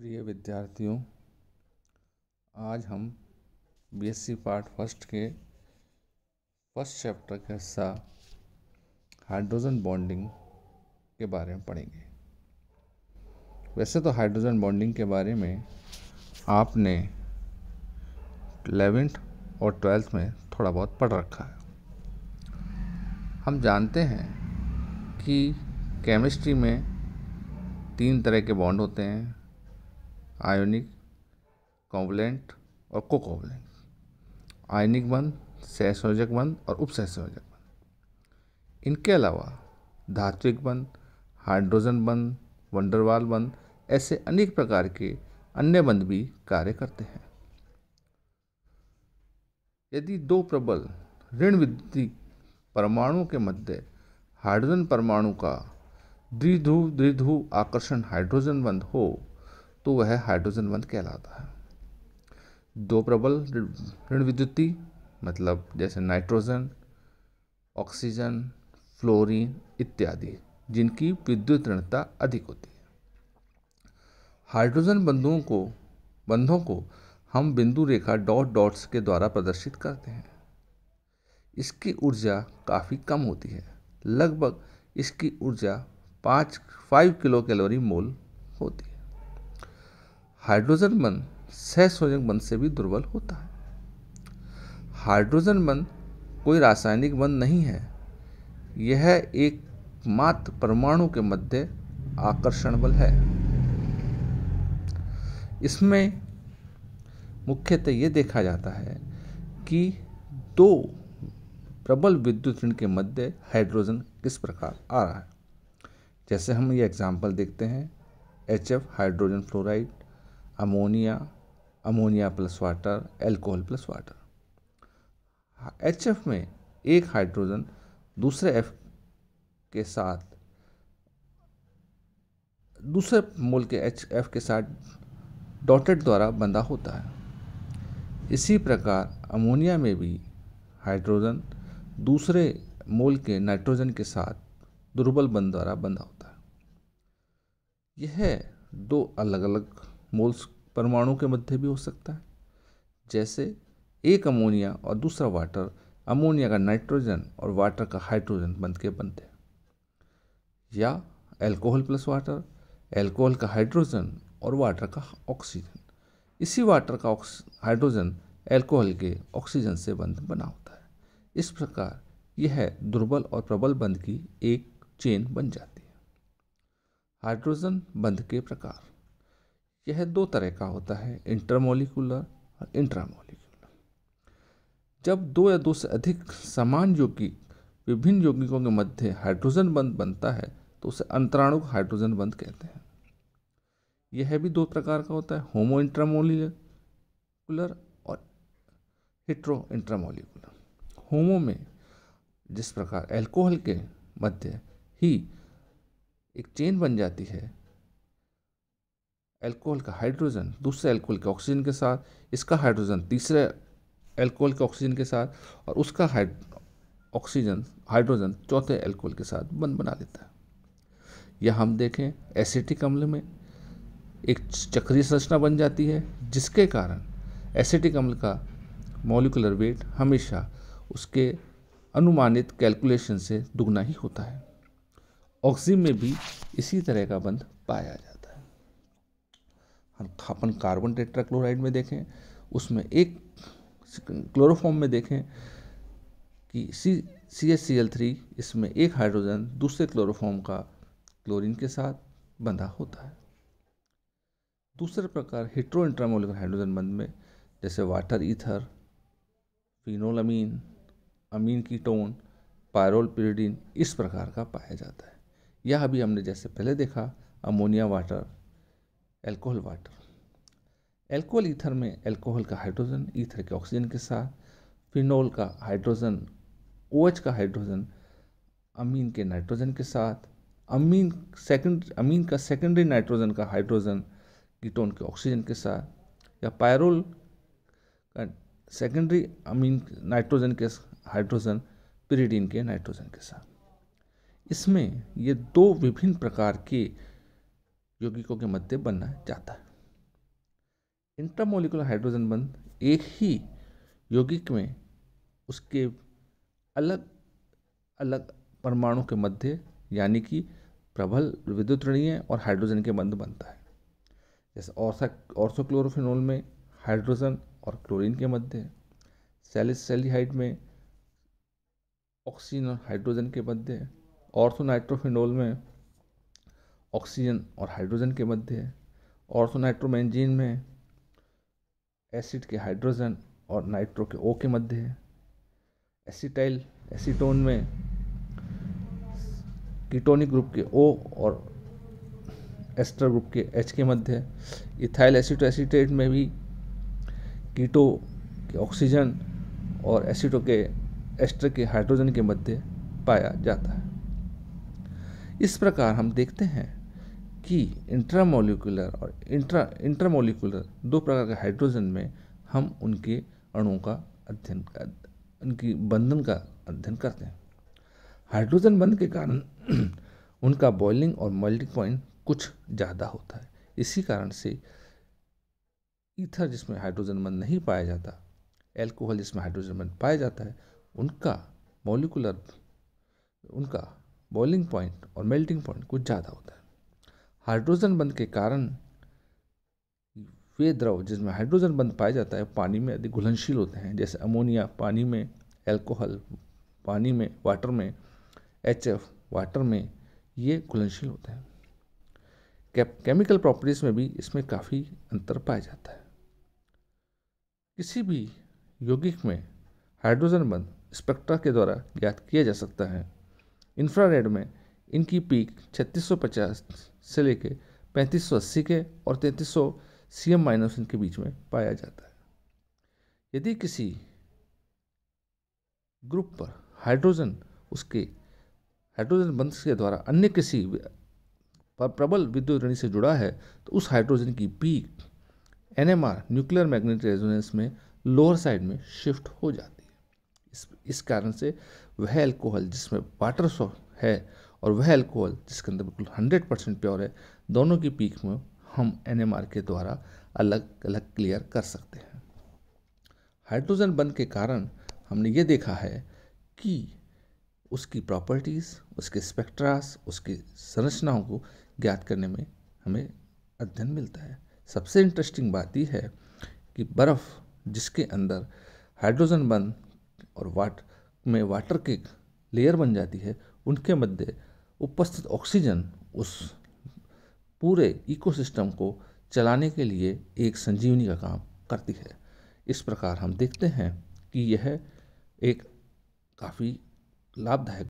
प्रिय विद्यार्थियों आज हम बीएससी पार्ट फर्स्ट के फर्स्ट चैप्टर का हिस्सा हाइड्रोजन बॉन्डिंग के बारे में पढ़ेंगे वैसे तो हाइड्रोजन बॉन्डिंग के बारे में आपने एलेवेंथ और ट्वेल्थ में थोड़ा बहुत पढ़ रखा है हम जानते हैं कि केमिस्ट्री में तीन तरह के बॉन्ड होते हैं आयोनिक कॉम्बलेंट और कोकोवलेंट आयनिक बंद सहसंयोजक बंद और उपसहसंयोजक बंद इनके अलावा धात्विक बंद हाइड्रोजन बंद वंडरवाल बंद ऐसे अनेक प्रकार के अन्य बंद भी कार्य करते हैं यदि दो प्रबल ऋण विद्युत परमाणुओं के मध्य हाइड्रोजन परमाणु का द्विध्रुव द्विध्रुव आकर्षण हाइड्रोजन बंद हो तो वह हाइड्रोजन बंध कहलाता है दो प्रबल ऋण विद्युती मतलब जैसे नाइट्रोजन ऑक्सीजन फ्लोरीन इत्यादि जिनकी विद्युत ऋणता अधिक होती है हाइड्रोजन बंधुओं को बंधों को हम बिंदु रेखा डॉट डॉट्स के द्वारा प्रदर्शित करते हैं इसकी ऊर्जा काफ़ी कम होती है लगभग इसकी ऊर्जा पाँच फाइव किलो कैलोरी मोल होती है हाइड्रोजन मन सह सोजक बंध से भी दुर्बल होता है हाइड्रोजन बंध कोई रासायनिक बंध नहीं है यह एक मात्र परमाणु के मध्य आकर्षण बल है इसमें मुख्यतः यह देखा जाता है कि दो प्रबल विद्युत ऋण के मध्य हाइड्रोजन किस प्रकार आ रहा है जैसे हम ये एग्जाम्पल देखते हैं H F hydrogen fluoride ammonia ammonia plus water alcohol plus water H F में एक हाइड्रोजन दूसरे एफ के साथ दूसरे मोल के एच एफ के साथ डॉटेड द्वारा बंधा होता है इसी प्रकार अमोनिया में भी हाइड्रोजन दूसरे मोल के नाइट्रोजन के साथ दुर्बल बंध द्वारा बंधा होता है यह दो अलग अलग मोल्स परमाणु के मध्य भी हो सकता है जैसे एक अमोनिया और दूसरा वाटर अमोनिया का नाइट्रोजन और वाटर का हाइड्रोजन बन के बनते हैं या एल्कोहल प्लस वाटर एल्कोहल का हाइड्रोजन और वाटर का ऑक्सीजन इसी वाटर का हाइड्रोजन एल्कोहल के ऑक्सीजन से बंध बना होता है इस प्रकार यह दुर्बल और प्रबल बंध की एक चेन बन जाती है हाइड्रोजन बंध के प्रकार यह दो तरह का होता है इंटरमोलिकुलर और इंट्रामोलिकुलर जब दो या दो से अधिक समान यौगिक विभिन्न यौगिकों के मध्य हाइड्रोजन बंद बनता है तो उसे अंतराणु हाइड्रोजन बंद कहते हैं यह भी दो प्रकार का होता है होमो इंट्रामोलिकुलर और हिट्रो इंट्रामोलिकुलर होमो में जिस प्रकार एल्कोहल के मध्य ही एक चेन बन जाती है एल्कोहल का हाइड्रोजन दूसरे एल्कोहल के ऑक्सीजन के साथ इसका हाइड्रोजन तीसरे एल्कोहल के ऑक्सीजन के साथ और उसका ऑक्सीजन हाइड्रोजन चौथे एल्कोहल के साथ बंद बना लेता है या हम देखें एसिटिक अम्ल में एक चक्रीय संरचना बन जाती है जिसके कारण एसिटिक अम्ल का मोलिकुलर वेट हमेशा उसके अनुमानित कैलकुलेशन से दुगना ही होता है ऑक्सीजन में भी इसी तरह का बंध पाया जाता है अपन कार्बन टेट्राक्लोराइड में देखें उसमें एक क्लोरोफॉर्म में देखें कि C C S C L three इसमें एक हाइड्रोजन दूसरे क्लोरोफॉर्म का क्लोरीन के साथ बंधा होता है दूसरे प्रकार हिट्रो इंट्रामोलिकल हाइड्रोजन बंध में जैसे water ether phenolamine amine ketone pyrrole pyridine इस प्रकार का पाया जाता है यह अभी हमने जैसे पहले देखा ammonia water alcohol water alcohol ether में एल्कोहल का हाइड्रोजन ईथर के ऑक्सीजन के साथ फिनोल का हाइड्रोजन ओएच का हाइड्रोजन अमीन के नाइट्रोजन के साथ अमीन सेकेंड अमीन का सेकेंडरी नाइट्रोजन का हाइड्रोजन कीटोन के ऑक्सीजन के साथ या पायरोल का सेकेंडरी अमीन नाइट्रोजन के हाइड्रोजन पिरीडीन के नाइट्रोजन के साथ इसमें ये दो विभिन्न प्रकार के यौगिकों के मध्य बनना चाहता है इंट्रामोलिकुलर हाइड्रोजन बंध एक ही यौगिक में उसके अलग अलग परमाणु के मध्य यानी कि प्रबल विद्युत ऋणीय और हाइड्रोजन के बंध बनता है जैसे ऑर्थोक्लोरोफिनोल में हाइड्रोजन और क्लोरीन के मध्य सेलिसलीहाइड में ऑक्सीजन और हाइड्रोजन के मध्य ऑर्थोनाइट्रोफिनोल में ऑक्सीजन और हाइड्रोजन के मध्य है ऑर्थोनाइट्रोबेंजीन तो में एसिड के हाइड्रोजन और नाइट्रो के ओ के मध्य है एसिटाइल एसीटोन में कीटोनिक ग्रुप के ओ और एस्टर ग्रुप के एच के मध्य है इथाइल एसिटो एसीटेट में भी कीटो के ऑक्सीजन और एसिटो के एस्टर के हाइड्रोजन के मध्य पाया जाता है इस प्रकार हम देखते हैं कि इंट्रामोलिकुलर और इंट्रा इंट्रामोलिकुलर दो प्रकार के हाइड्रोजन में हम उनके अणुओं का अध्ययन उनकी बंधन का अध्ययन करते हैं हाइड्रोजन बंध के कारण उनका बॉइलिंग और मेल्टिंग पॉइंट कुछ ज़्यादा होता है इसी कारण से ईथर जिसमें हाइड्रोजन बंध नहीं पाया जाता एल्कोहल जिसमें हाइड्रोजन बंध पाया जाता है उनका मोलिकुलर उनका बॉइलिंग पॉइंट और मेल्टिंग पॉइंट कुछ ज़्यादा होता है हाइड्रोजन बंद के कारण वे द्रव जिसमें हाइड्रोजन बंद पाया जाता है पानी में अधिक घुलनशील होते हैं जैसे अमोनिया पानी में एल्कोहल पानी में वाटर में एच वाटर में ये घुलनशील होते हैं केमिकल प्रॉपर्टीज़ में भी इसमें काफ़ी अंतर पाया जाता है किसी भी यौगिक में हाइड्रोजन बंद स्पेक्ट्रा के द्वारा ज्ञात किया जा सकता है इंफ्रारेड में इनकी पीक 3650 से लेके पैंतीस सौ अस्सी के और तैंतीस सौ सी एम माइनस के बीच में पाया जाता है यदि किसी ग्रुप पर हाइड्रोजन उसके हाइड्रोजन बंध के द्वारा अन्य किसी पर प्रबल विद्युत ऋणी से जुड़ा है तो उस हाइड्रोजन की peak R nuclear magnet resonance में लोअर साइड में शिफ्ट हो जाती है इस इस कारण से वह एल्कोहल जिसमें वाटर है और वह अल्कोहल जिसके अंदर बिल्कुल हंड्रेड परसेंट प्योर है दोनों की पीक में हम एन के द्वारा अलग अलग क्लियर कर सकते हैं हाइड्रोजन बंद के कारण हमने ये देखा है कि उसकी प्रॉपर्टीज़ उसके स्पेक्ट्रास उसकी संरचनाओं को ज्ञात करने में हमें अध्ययन मिलता है सबसे इंटरेस्टिंग बात यह है कि बर्फ़ जिसके अंदर हाइड्रोजन बंद और वाट में वाटर के लेयर बन जाती है उनके मध्य उपस्थित ऑक्सीजन उस पूरे इकोसिस्टम को चलाने के लिए एक संजीवनी का काम करती है इस प्रकार हम देखते हैं कि यह एक काफ़ी लाभदायक